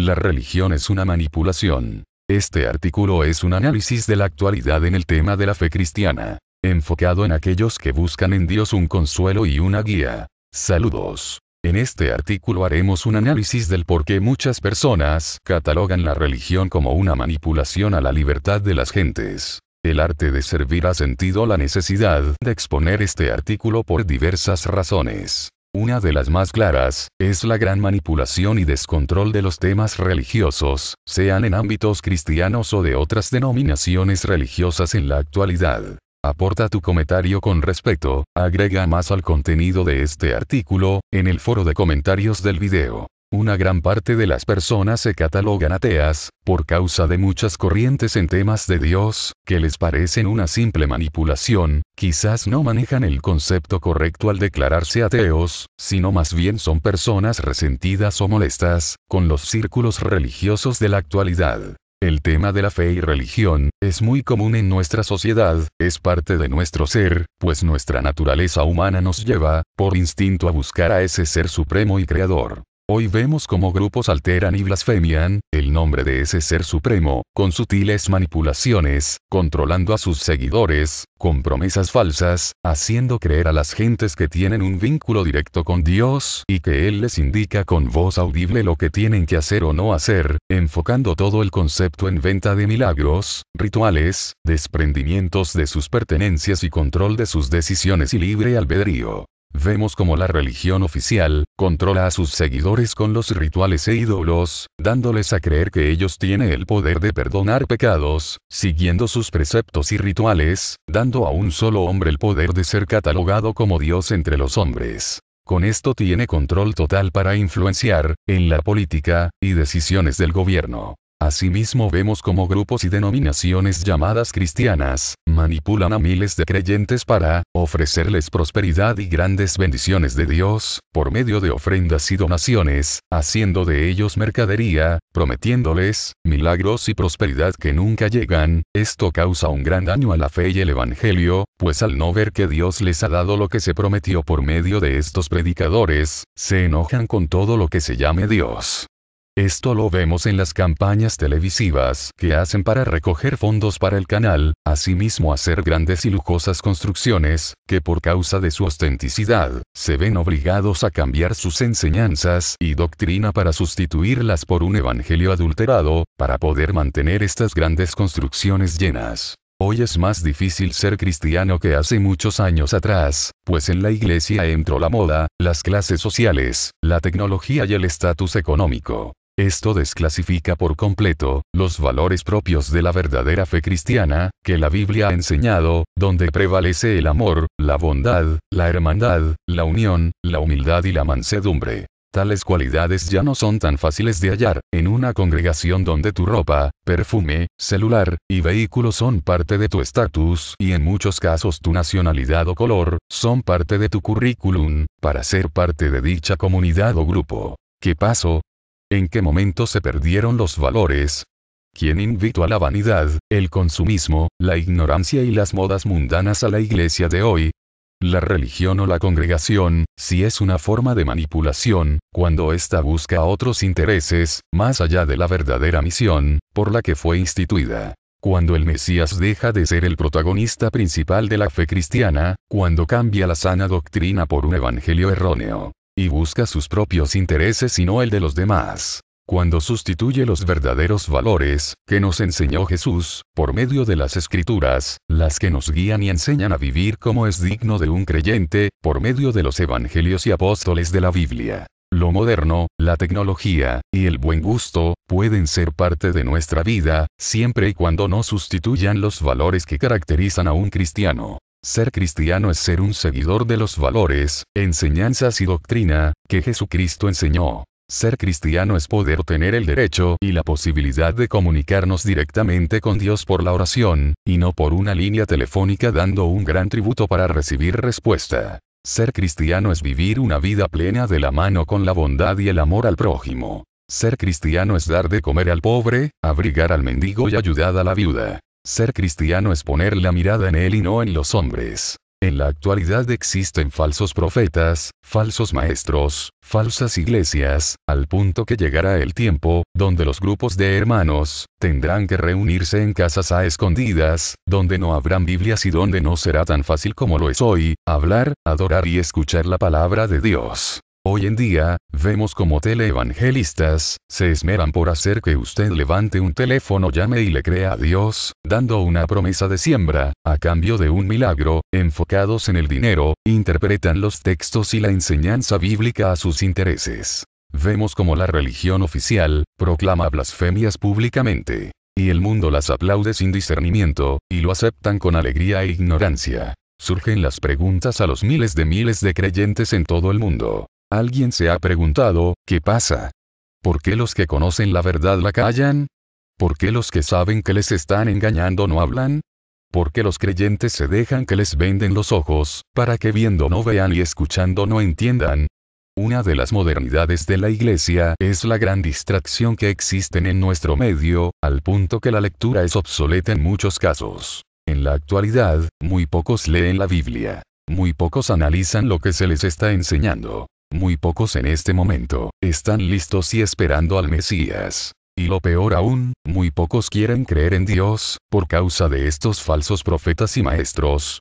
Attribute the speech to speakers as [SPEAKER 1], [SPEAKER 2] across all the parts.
[SPEAKER 1] La religión es una manipulación. Este artículo es un análisis de la actualidad en el tema de la fe cristiana, enfocado en aquellos que buscan en Dios un consuelo y una guía. Saludos. En este artículo haremos un análisis del por qué muchas personas catalogan la religión como una manipulación a la libertad de las gentes. El arte de servir ha sentido la necesidad de exponer este artículo por diversas razones. Una de las más claras, es la gran manipulación y descontrol de los temas religiosos, sean en ámbitos cristianos o de otras denominaciones religiosas en la actualidad. Aporta tu comentario con respecto, agrega más al contenido de este artículo, en el foro de comentarios del video. Una gran parte de las personas se catalogan ateas, por causa de muchas corrientes en temas de Dios, que les parecen una simple manipulación, quizás no manejan el concepto correcto al declararse ateos, sino más bien son personas resentidas o molestas, con los círculos religiosos de la actualidad. El tema de la fe y religión, es muy común en nuestra sociedad, es parte de nuestro ser, pues nuestra naturaleza humana nos lleva, por instinto, a buscar a ese ser supremo y creador. Hoy vemos cómo grupos alteran y blasfemian el nombre de ese ser supremo, con sutiles manipulaciones, controlando a sus seguidores, con promesas falsas, haciendo creer a las gentes que tienen un vínculo directo con Dios y que Él les indica con voz audible lo que tienen que hacer o no hacer, enfocando todo el concepto en venta de milagros, rituales, desprendimientos de sus pertenencias y control de sus decisiones y libre albedrío. Vemos como la religión oficial, controla a sus seguidores con los rituales e ídolos, dándoles a creer que ellos tienen el poder de perdonar pecados, siguiendo sus preceptos y rituales, dando a un solo hombre el poder de ser catalogado como Dios entre los hombres. Con esto tiene control total para influenciar, en la política, y decisiones del gobierno. Asimismo vemos como grupos y denominaciones llamadas cristianas, manipulan a miles de creyentes para ofrecerles prosperidad y grandes bendiciones de Dios, por medio de ofrendas y donaciones, haciendo de ellos mercadería, prometiéndoles milagros y prosperidad que nunca llegan, esto causa un gran daño a la fe y el Evangelio, pues al no ver que Dios les ha dado lo que se prometió por medio de estos predicadores, se enojan con todo lo que se llame Dios. Esto lo vemos en las campañas televisivas que hacen para recoger fondos para el canal, asimismo hacer grandes y lujosas construcciones, que por causa de su autenticidad, se ven obligados a cambiar sus enseñanzas y doctrina para sustituirlas por un evangelio adulterado, para poder mantener estas grandes construcciones llenas. Hoy es más difícil ser cristiano que hace muchos años atrás, pues en la iglesia entró la moda, las clases sociales, la tecnología y el estatus económico. Esto desclasifica por completo los valores propios de la verdadera fe cristiana, que la Biblia ha enseñado, donde prevalece el amor, la bondad, la hermandad, la unión, la humildad y la mansedumbre. Tales cualidades ya no son tan fáciles de hallar, en una congregación donde tu ropa, perfume, celular, y vehículo son parte de tu estatus y en muchos casos tu nacionalidad o color, son parte de tu currículum, para ser parte de dicha comunidad o grupo. ¿Qué pasó? ¿En qué momento se perdieron los valores? ¿Quién invitó a la vanidad, el consumismo, la ignorancia y las modas mundanas a la iglesia de hoy? La religión o la congregación, si es una forma de manipulación, cuando ésta busca otros intereses, más allá de la verdadera misión, por la que fue instituida. Cuando el Mesías deja de ser el protagonista principal de la fe cristiana, cuando cambia la sana doctrina por un evangelio erróneo y busca sus propios intereses y no el de los demás. Cuando sustituye los verdaderos valores, que nos enseñó Jesús, por medio de las escrituras, las que nos guían y enseñan a vivir como es digno de un creyente, por medio de los evangelios y apóstoles de la Biblia. Lo moderno, la tecnología, y el buen gusto, pueden ser parte de nuestra vida, siempre y cuando no sustituyan los valores que caracterizan a un cristiano. Ser cristiano es ser un seguidor de los valores, enseñanzas y doctrina que Jesucristo enseñó. Ser cristiano es poder tener el derecho y la posibilidad de comunicarnos directamente con Dios por la oración, y no por una línea telefónica dando un gran tributo para recibir respuesta. Ser cristiano es vivir una vida plena de la mano con la bondad y el amor al prójimo. Ser cristiano es dar de comer al pobre, abrigar al mendigo y ayudar a la viuda. Ser cristiano es poner la mirada en Él y no en los hombres. En la actualidad existen falsos profetas, falsos maestros, falsas iglesias, al punto que llegará el tiempo, donde los grupos de hermanos, tendrán que reunirse en casas a escondidas, donde no habrán Biblias y donde no será tan fácil como lo es hoy, hablar, adorar y escuchar la palabra de Dios. Hoy en día, vemos como teleevangelistas, se esmeran por hacer que usted levante un teléfono, llame y le crea a Dios, dando una promesa de siembra, a cambio de un milagro, enfocados en el dinero, interpretan los textos y la enseñanza bíblica a sus intereses. Vemos como la religión oficial, proclama blasfemias públicamente. Y el mundo las aplaude sin discernimiento, y lo aceptan con alegría e ignorancia. Surgen las preguntas a los miles de miles de creyentes en todo el mundo. ¿Alguien se ha preguntado, qué pasa? ¿Por qué los que conocen la verdad la callan? ¿Por qué los que saben que les están engañando no hablan? ¿Por qué los creyentes se dejan que les venden los ojos, para que viendo no vean y escuchando no entiendan? Una de las modernidades de la Iglesia es la gran distracción que existen en nuestro medio, al punto que la lectura es obsoleta en muchos casos. En la actualidad, muy pocos leen la Biblia. Muy pocos analizan lo que se les está enseñando. Muy pocos en este momento, están listos y esperando al Mesías. Y lo peor aún, muy pocos quieren creer en Dios, por causa de estos falsos profetas y maestros.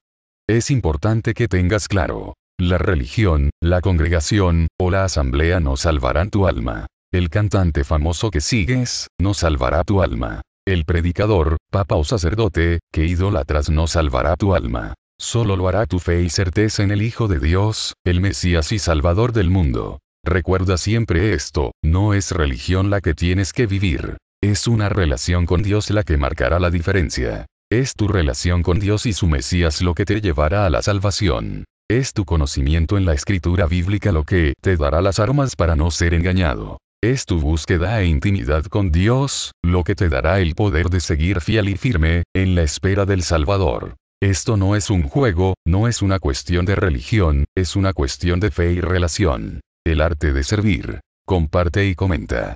[SPEAKER 1] Es importante que tengas claro, la religión, la congregación, o la asamblea no salvarán tu alma. El cantante famoso que sigues, no salvará tu alma. El predicador, papa o sacerdote, que idolatras no salvará tu alma. Solo lo hará tu fe y certeza en el Hijo de Dios, el Mesías y Salvador del mundo. Recuerda siempre esto, no es religión la que tienes que vivir. Es una relación con Dios la que marcará la diferencia. Es tu relación con Dios y su Mesías lo que te llevará a la salvación. Es tu conocimiento en la escritura bíblica lo que te dará las armas para no ser engañado. Es tu búsqueda e intimidad con Dios, lo que te dará el poder de seguir fiel y firme, en la espera del Salvador. Esto no es un juego, no es una cuestión de religión, es una cuestión de fe y relación. El arte de servir. Comparte y comenta.